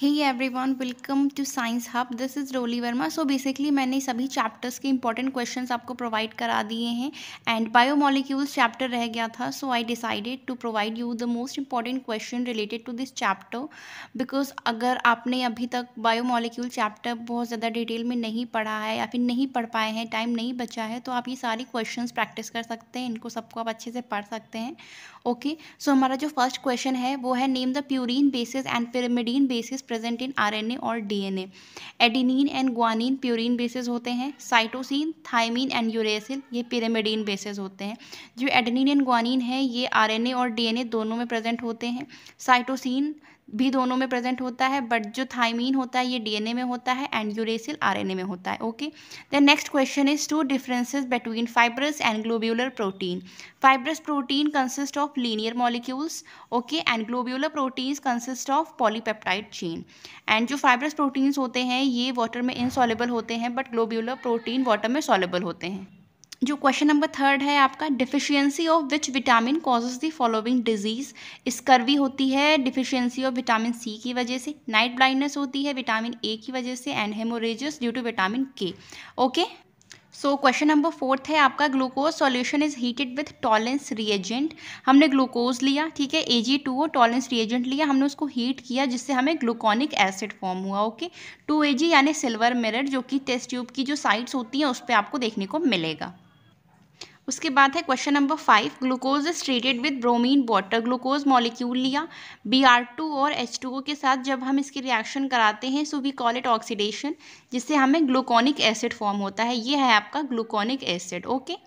Hey one welcome to Science Hub this is Roli Verma so basically मैंने सभी chapters के important question आपको provide करा दिए हैं एंड बायोमोलिक्यूल्स चैप्टर रह गया था so I decided to provide you the most important question related to this chapter because अगर आपने अभी तक बायोमोलिक्यूल चैप्टर बहुत ज़्यादा डिटेल में नहीं पढ़ा है या फिर नहीं पढ़ पाए हैं टाइम नहीं बचा है तो आप ये सारे क्वेश्चन प्रैक्टिस कर सकते हैं इनको सबको आप अच्छे से पढ़ सकते हैं ओके okay? सो so, हमारा जो फर्स्ट क्वेश्चन है वो है name the purine bases and pyrimidine bases present in RNA or DNA. Adenine and guanine purine bases होते हैं साइटोसिन थाइमिन एंड यूरेसिल ये पिरामिडिन बेसिस होते हैं जो एडनिन एंड ग्वानिन है ये आरएनए और डीएनए दोनों में प्रेजेंट होते हैं साइटोसिन भी दोनों में प्रेजेंट होता है बट जो थाइमीन होता है ये डीएनए में होता है एंड यूरेसिल आरएनए में होता है okay then next question is two differences between fibrous and globular protein fibrous protein consist of linear molecules okay and globular proteins consist of polypeptide chain and जो fibrous proteins होते हैं ये water में insoluble होते हैं but globular protein water में soluble होते हैं जो क्वेश्चन नंबर थर्ड है आपका deficiency of which vitamin causes the following disease scurvy होती है डिफिशियंसी ऑफ विटामिन सी की वजह से नाइट ब्लाइंडनेस होती है विटामिन ए की वजह से and hemorrhages due to vitamin K okay so question number fourth है आपका glucose solution is heated with Tollens reagent हमने ग्लूकोज लिया ठीक है A G two O Tollens reagent लिया हमने उसको हीट किया जिससे हमें ग्लूकोनिक एसिड फॉर्म हुआ ओके टू ए जी यानी सिल्वर मिरर जो कि टेस्ट ट्यूब की जो साइड्स होती हैं उस पर आपको देखने को मिलेगा उसके बाद है question number five glucose is treated with bromine water glucose molecule लिया बी आर टू और एच टू ओ के साथ जब हम इसकी रिएक्शन कराते हैं so we call it oxidation जिससे हमें ग्लूकोनिक एसिड फॉर्म होता है ये है आपका gluconic acid okay okay?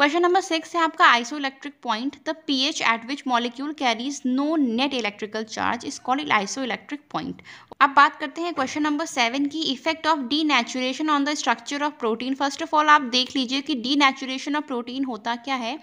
Question number six है आपका isoelectric point the pH at which molecule carries no net electrical charge is called isoelectric point अब बात करते हैं क्वेश्चन नंबर सेवन की effect of denaturation on the structure of protein first of all आप देख लीजिए कि D नेचुरेशन of protein होता क्या है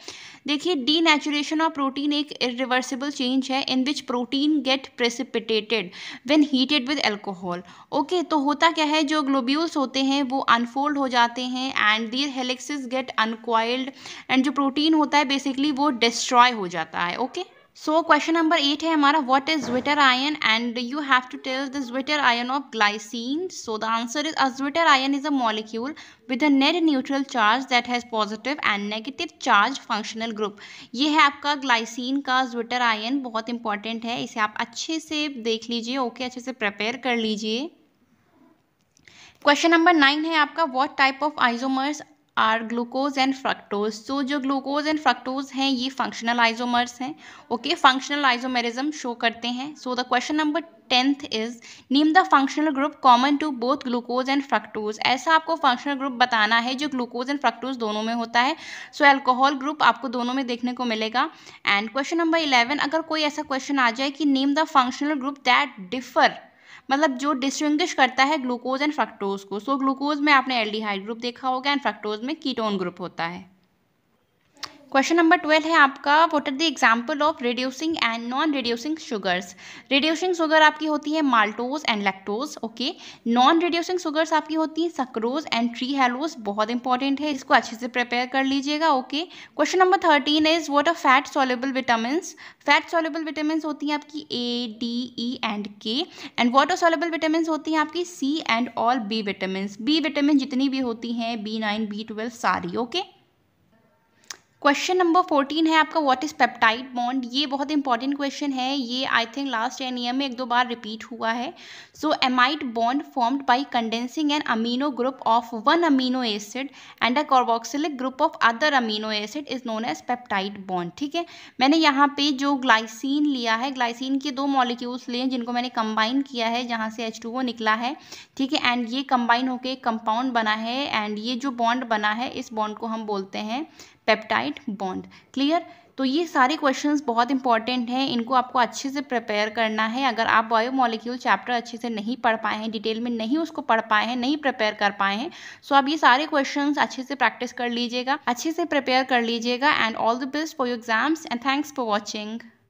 देखिए डी नेचुरेशन ऑफ प्रोटीन एक इिवर्सिबल चेंज है in which protein get precipitated when heated with alcohol okay तो होता क्या है जो ग्लोब्यूल्स होते हैं वो अनफोल्ड हो जाते हैं and their helices get uncoiled and जो प्रोटीन होता है बेसिकली वो डिस्ट्रॉय हो जाता है okay so question number eight है हमारा what is zwitterion and you have to tell the zwitterion of glycine so the answer is a zwitterion is a molecule with a net neutral charge that has positive and negative charge functional group ये है आपका glycine का zwitter ion बहुत important है इसे आप अच्छे से देख लीजिए ओके okay, अच्छे से प्रिपेयर कर लीजिए क्वेश्चन नंबर नाइन है आपका what type of isomers are glucose and fructose so तो जो ग्लूकोज एंड फ्रक्टोज हैं ये फंक्शनल आइजोमर्स हैं ओके फंक्शनल आइजोमेरिज्म शो करते हैं so the question number tenth is name the functional group common to both glucose and fructose ऐसा आपको functional group बताना है जो ग्लूकोज एंड फ्रक्टोज दोनों में होता है सो एल्कोहल अल्कोहल ग्रुप आपको दोनों में देखने को मिलेगा एंड क्वेश्चन नंबर इलेवन अगर कोई ऐसा क्वेश्चन आ जाए कि name the functional group that differ मतलब जो डिस्टिंग्विश करता है ग्लूकोज एंड फ्रक्टोज को सो so, ग्लूकोज में आपने एल्डिहाइड ग्रुप देखा होगा एंड फ्रक्टोज में कीटोन ग्रुप होता है क्वेश्चन नंबर ट्वेल्व है आपका what are the example of reducing and non reducing sugars reducing sugar आपकी होती है maltose and lactose okay non reducing sugars आपकी होती हैं सक्रोज एंड ट्री हेलोज बहुत इंपॉर्टेंट है इसको अच्छे से प्रिपेयर कर लीजिएगा okay question number thirteen is what are fat soluble vitamin fat soluble vitamin होती हैं आपकी ए D E and K and are soluble vitamin होती हैं आपकी C and all B vitamin B vitamin जितनी भी होती हैं बी नाइन बी ट्वेल्व सारी okay okay? Question number fourteen है आपका व्हाट इज़ पेप्टाइड बॉन्ड ये बहुत इंपॉर्टेंट क्वेश्चन है ये I think last ten year में एक दो बार रिपीट हुआ है so amide bond formed by condensing an amino group of one amino acid and a carboxylic group of other amino acid is known as peptide bond ठीक है मैंने यहाँ पे जो ग्लाइसिन लिया है ग्लाइसिन के दो मॉलिक्यूल्स लिए जिनको मैंने कंबाइन किया है जहाँ से एच निकला है ठीक है एंड ये कंबाइन होकर कंपाउंड बना है एंड ये जो बॉन्ड बना है इस बॉन्ड को हम बोलते हैं पेप्टाइड बॉन्ड क्लियर तो ये सारे क्वेश्चंस बहुत इंपॉर्टेंट हैं इनको आपको अच्छे से प्रिपेयर करना है अगर आप बायोमोलिक्यूल चैप्टर अच्छे से नहीं पढ़ पाए हैं डिटेल में नहीं उसको पढ़ पाए हैं नहीं प्रिपेयर कर पाए हैं सो तो आप ये सारे क्वेश्चंस अच्छे से प्रैक्टिस कर लीजिएगा अच्छे से प्रिपेयर कर लीजिएगा and all the best for your exams and thanks for watching